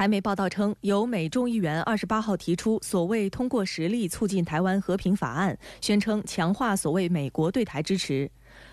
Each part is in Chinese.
台媒报道称，由美众议员二十八号提出所谓“通过实力促进台湾和平”法案，宣称强化所谓美国对台支持。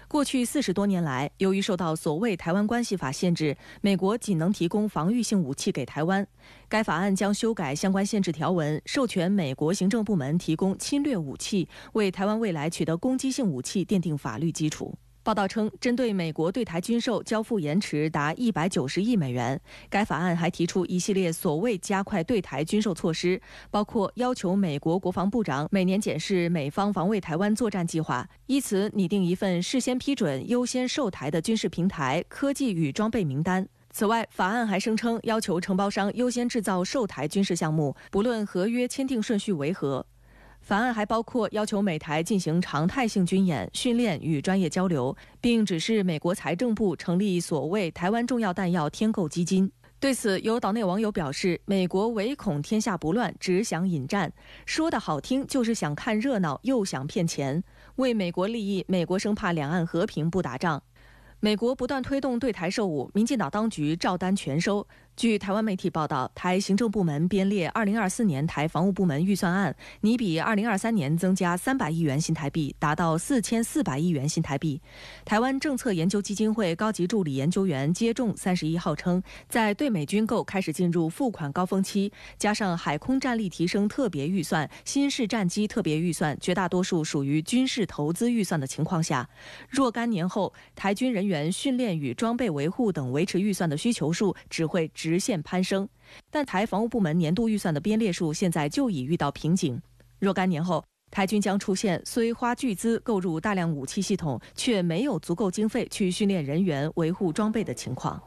过去四十多年来，由于受到所谓《台湾关系法》限制，美国仅能提供防御性武器给台湾。该法案将修改相关限制条文，授权美国行政部门提供侵略武器，为台湾未来取得攻击性武器奠定法律基础。报道称，针对美国对台军售交付延迟达190亿美元，该法案还提出一系列所谓加快对台军售措施，包括要求美国国防部长每年检视美方防卫台湾作战计划，依此拟定一份事先批准优先售台的军事平台、科技与装备名单。此外，法案还声称要求承包商优先制造售台军事项目，不论合约签订顺序为何。法案还包括要求美台进行常态性军演、训练与专业交流，并指示美国财政部成立所谓“台湾重要弹药添购基金”。对此，有岛内网友表示：“美国唯恐天下不乱，只想引战，说得好听就是想看热闹，又想骗钱，为美国利益，美国生怕两岸和平不打仗。”美国不断推动对台售武，民进党当局照单全收。据台湾媒体报道，台行政部门编列2024年台防务部门预算案，拟比2023年增加300亿元新台币，达到4400亿元新台币。台湾政策研究基金会高级助理研究员接种31号称，在对美军购开始进入付款高峰期，加上海空战力提升特别预算、新式战机特别预算，绝大多数属于军事投资预算的情况下，若干年后，台军人员训练与装备维护等维持预算的需求数只会只。直线攀升，但台防务部门年度预算的编列数现在就已遇到瓶颈。若干年后，台军将出现虽花巨资购入大量武器系统，却没有足够经费去训练人员、维护装备的情况。